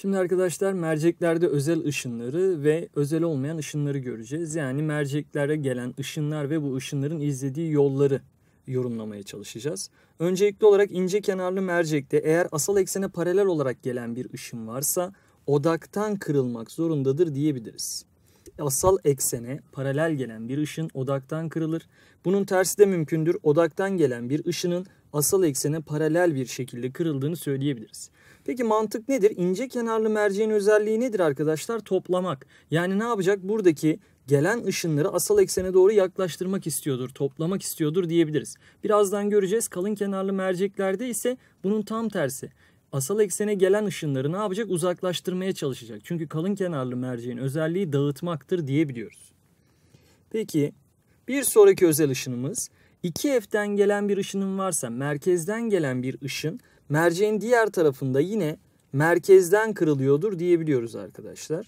Şimdi arkadaşlar merceklerde özel ışınları ve özel olmayan ışınları göreceğiz. Yani merceklere gelen ışınlar ve bu ışınların izlediği yolları yorumlamaya çalışacağız. Öncelikli olarak ince kenarlı mercekte eğer asal eksene paralel olarak gelen bir ışın varsa odaktan kırılmak zorundadır diyebiliriz asal eksene paralel gelen bir ışın odaktan kırılır. Bunun tersi de mümkündür. Odaktan gelen bir ışının asal eksene paralel bir şekilde kırıldığını söyleyebiliriz. Peki mantık nedir? İnce kenarlı merceğin özelliği nedir arkadaşlar? Toplamak. Yani ne yapacak? Buradaki gelen ışınları asal eksene doğru yaklaştırmak istiyordur, toplamak istiyordur diyebiliriz. Birazdan göreceğiz kalın kenarlı merceklerde ise bunun tam tersi asal eksene gelen ışınları ne yapacak? Uzaklaştırmaya çalışacak. Çünkü kalın kenarlı merceğin özelliği dağıtmaktır diyebiliyoruz. Peki bir sonraki özel ışınımız 2F'den gelen bir ışının varsa merkezden gelen bir ışın merceğin diğer tarafında yine merkezden kırılıyordur diyebiliyoruz arkadaşlar.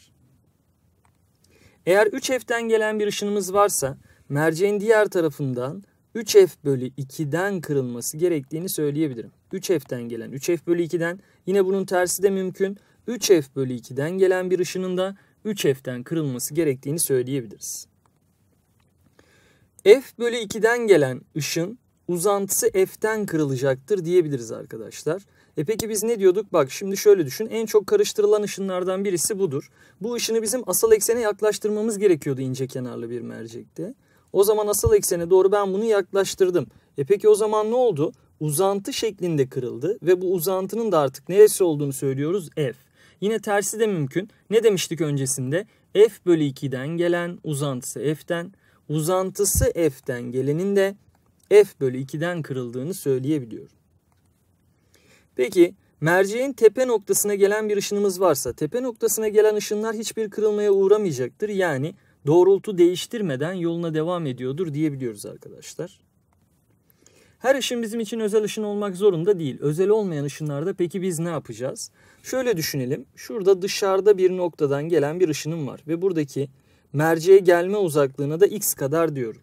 Eğer 3F'den gelen bir ışınımız varsa merceğin diğer tarafından 3f bölü 2'den kırılması gerektiğini söyleyebilirim. 3f'den gelen 3f bölü 2'den yine bunun tersi de mümkün. 3f bölü 2'den gelen bir ışının da 3f'den kırılması gerektiğini söyleyebiliriz. f bölü 2'den gelen ışın uzantısı f'den kırılacaktır diyebiliriz arkadaşlar. E peki biz ne diyorduk? Bak şimdi şöyle düşün. En çok karıştırılan ışınlardan birisi budur. Bu ışını bizim asal eksene yaklaştırmamız gerekiyordu ince kenarlı bir mercekte. O zaman asıl eksene doğru ben bunu yaklaştırdım. E peki o zaman ne oldu? Uzantı şeklinde kırıldı ve bu uzantının da artık neresi olduğunu söylüyoruz f. Yine tersi de mümkün. Ne demiştik öncesinde? f bölü 2'den gelen uzantısı f'den, uzantısı f'den gelenin de f bölü 2'den kırıldığını söyleyebiliyorum. Peki merceğin tepe noktasına gelen bir ışınımız varsa tepe noktasına gelen ışınlar hiçbir kırılmaya uğramayacaktır. Yani doğrultu değiştirmeden yoluna devam ediyordur diyebiliyoruz arkadaşlar. Her ışın bizim için özel ışın olmak zorunda değil. Özel olmayan ışınlarda peki biz ne yapacağız? Şöyle düşünelim. Şurada dışarıda bir noktadan gelen bir ışınım var ve buradaki merceğe gelme uzaklığına da x kadar diyorum.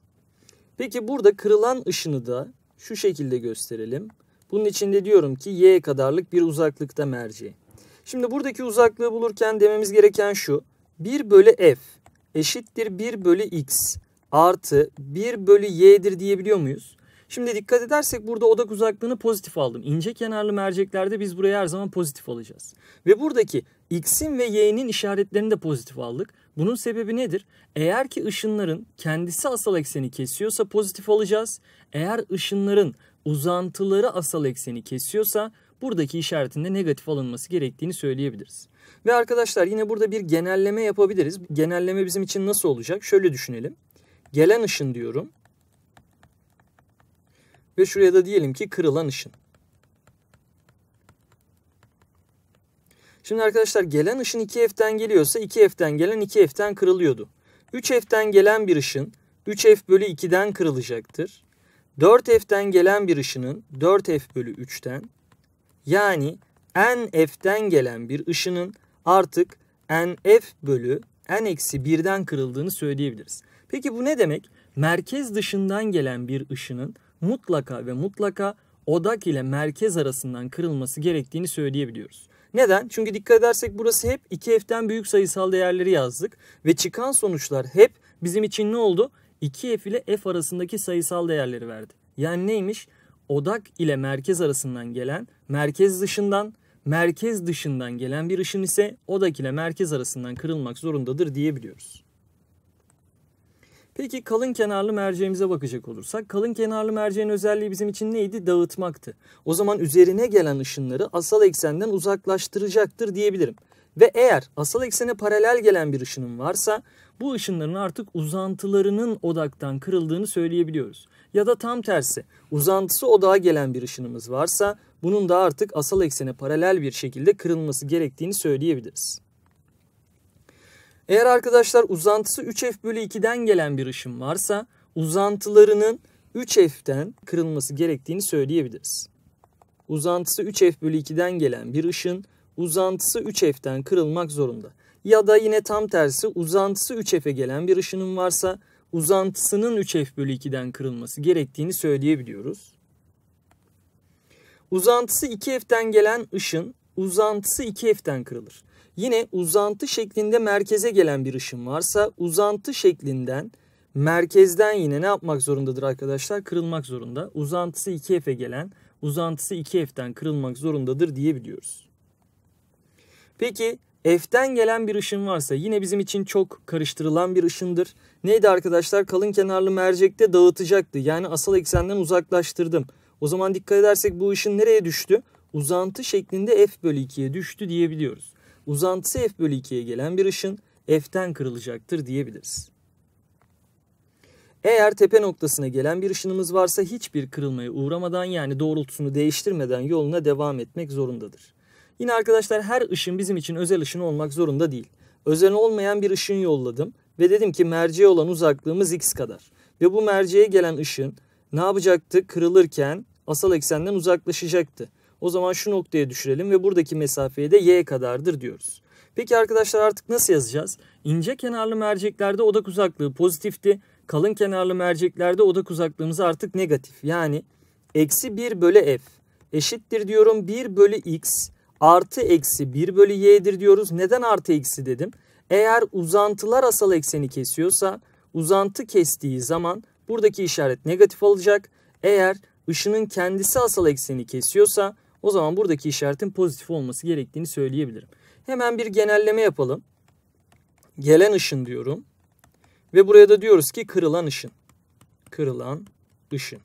Peki burada kırılan ışını da şu şekilde gösterelim. Bunun içinde diyorum ki y kadarlık bir uzaklıkta merceğe. Şimdi buradaki uzaklığı bulurken dememiz gereken şu. 1 bölü f eşittir 1 bölü x artı 1 bölü y'dir diyebiliyor muyuz? Şimdi dikkat edersek burada odak uzaklığını pozitif aldım. İnce kenarlı merceklerde biz buraya her zaman pozitif alacağız. Ve buradaki x'in ve y'nin işaretlerini de pozitif aldık. Bunun sebebi nedir? Eğer ki ışınların kendisi asal ekseni kesiyorsa pozitif alacağız. Eğer ışınların uzantıları asal ekseni kesiyorsa buradaki işaretinde negatif alınması gerektiğini söyleyebiliriz. Ve arkadaşlar yine burada bir genelleme yapabiliriz. Genelleme bizim için nasıl olacak? Şöyle düşünelim. Gelen ışın diyorum. Ve şuraya da diyelim ki kırılan ışın. Şimdi arkadaşlar gelen ışın 2F'den geliyorsa 2F'den gelen 2F'den kırılıyordu. 3F'den gelen bir ışın 3F bölü 2'den kırılacaktır. 4F'den gelen bir ışının 4F bölü 3'ten yani n-f'den gelen bir ışının artık n-f bölü n eksi 1'den kırıldığını söyleyebiliriz. Peki bu ne demek? Merkez dışından gelen bir ışının mutlaka ve mutlaka odak ile merkez arasından kırılması gerektiğini söyleyebiliyoruz. Neden? Çünkü dikkat edersek burası hep 2f'den büyük sayısal değerleri yazdık ve çıkan sonuçlar hep bizim için ne oldu? 2f ile f arasındaki sayısal değerleri verdi. Yani neymiş? odak ile merkez arasından gelen, merkez dışından, merkez dışından gelen bir ışın ise odak ile merkez arasından kırılmak zorundadır diyebiliyoruz. Peki kalın kenarlı merceğimize bakacak olursak kalın kenarlı merceğin özelliği bizim için neydi? Dağıtmaktı. O zaman üzerine gelen ışınları asal eksenden uzaklaştıracaktır diyebilirim. Ve eğer asal eksene paralel gelen bir ışının varsa bu ışınların artık uzantılarının odaktan kırıldığını söyleyebiliyoruz. Ya da tam tersi uzantısı odağa gelen bir ışınımız varsa bunun da artık asal eksene paralel bir şekilde kırılması gerektiğini söyleyebiliriz. Eğer arkadaşlar uzantısı 3f bölü 2'den gelen bir ışın varsa uzantılarının 3 fden kırılması gerektiğini söyleyebiliriz. Uzantısı 3f bölü 2'den gelen bir ışın uzantısı 3 fden kırılmak zorunda. Ya da yine tam tersi uzantısı 3F'e gelen bir ışının varsa uzantısının 3F bölü 2'den kırılması gerektiğini söyleyebiliyoruz. Uzantısı 2F'den gelen ışın uzantısı 2F'den kırılır. Yine uzantı şeklinde merkeze gelen bir ışın varsa uzantı şeklinden merkezden yine ne yapmak zorundadır arkadaşlar? Kırılmak zorunda. Uzantısı 2F'e gelen uzantısı 2F'den kırılmak zorundadır diyebiliyoruz. Peki F'ten gelen bir ışın varsa yine bizim için çok karıştırılan bir ışındır. Neydi arkadaşlar? Kalın kenarlı mercekte dağıtacaktı. Yani asal eksenden uzaklaştırdım. O zaman dikkat edersek bu ışın nereye düştü? Uzantı şeklinde F bölü 2'ye düştü diyebiliyoruz. Uzantısı F bölü 2'ye gelen bir ışın F'ten kırılacaktır diyebiliriz. Eğer tepe noktasına gelen bir ışınımız varsa hiçbir kırılmaya uğramadan yani doğrultusunu değiştirmeden yoluna devam etmek zorundadır. Yine arkadaşlar her ışın bizim için özel ışın olmak zorunda değil. Özel olmayan bir ışın yolladım ve dedim ki merceğe olan uzaklığımız x kadar. Ve bu merceğe gelen ışın ne yapacaktı? Kırılırken asal eksenden uzaklaşacaktı. O zaman şu noktaya düşürelim ve buradaki mesafeye de y kadardır diyoruz. Peki arkadaşlar artık nasıl yazacağız? İnce kenarlı merceklerde odak uzaklığı pozitifti. Kalın kenarlı merceklerde odak uzaklığımız artık negatif. Yani eksi 1 bölü f eşittir diyorum 1 bölü x artı eksi 1 bölü y'dir diyoruz. Neden artı eksi dedim? Eğer uzantılar asal ekseni kesiyorsa uzantı kestiği zaman buradaki işaret negatif olacak. Eğer ışının kendisi asal ekseni kesiyorsa o zaman buradaki işaretin pozitif olması gerektiğini söyleyebilirim. Hemen bir genelleme yapalım. Gelen ışın diyorum. Ve buraya da diyoruz ki kırılan ışın. Kırılan ışın.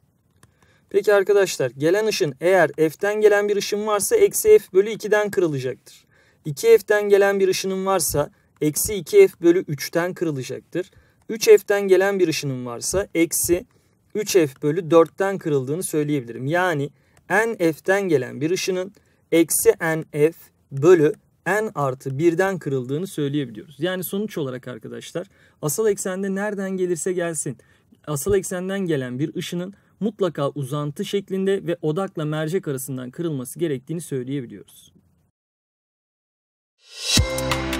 Peki arkadaşlar gelen ışın eğer f'den gelen bir ışın varsa eksi f bölü 2'den kırılacaktır. 2f'den gelen bir ışının varsa eksi 2f bölü 3'ten kırılacaktır. 3f'den gelen bir ışının varsa eksi 3f bölü 4'ten kırıldığını söyleyebilirim. Yani n f'den gelen bir ışının eksi n f bölü n artı 1'den kırıldığını söyleyebiliyoruz. Yani sonuç olarak arkadaşlar asal eksende nereden gelirse gelsin asal eksenden gelen bir ışının mutlaka uzantı şeklinde ve odakla mercek arasından kırılması gerektiğini söyleyebiliyoruz. Müzik